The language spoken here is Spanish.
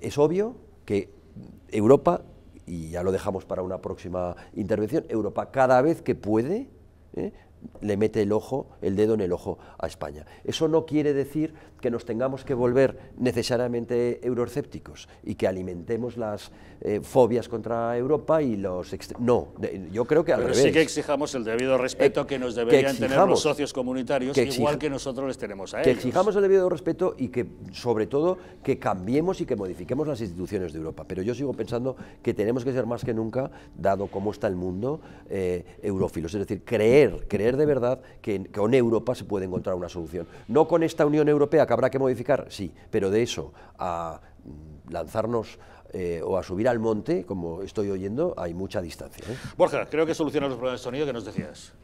es obvio que Europa, y ya lo dejamos para una próxima intervención, Europa cada vez que puede, ¿eh? le mete el ojo, el dedo en el ojo a España. Eso no quiere decir que nos tengamos que volver necesariamente euroescépticos y que alimentemos las eh, fobias contra Europa y los... No, yo creo que al Pero sí que exijamos el debido eh, respeto que nos deberían tener los socios comunitarios, igual que nosotros les tenemos a ellos. Que exijamos el debido respeto y que, sobre todo, que cambiemos y que modifiquemos las instituciones de Europa. Pero yo sigo pensando que tenemos que ser más que nunca, dado cómo está el mundo, eh, eurofilos, Es decir, creer, creer de verdad que, con Europa se puede encontrar una solución. No con esta Unión Europea que habrá que modificar, sí, pero de eso a mm, lanzarnos eh, o a subir al monte, como estoy oyendo, hay mucha distancia. ¿eh? Borja, creo que soluciona los problemas de sonido que nos decías.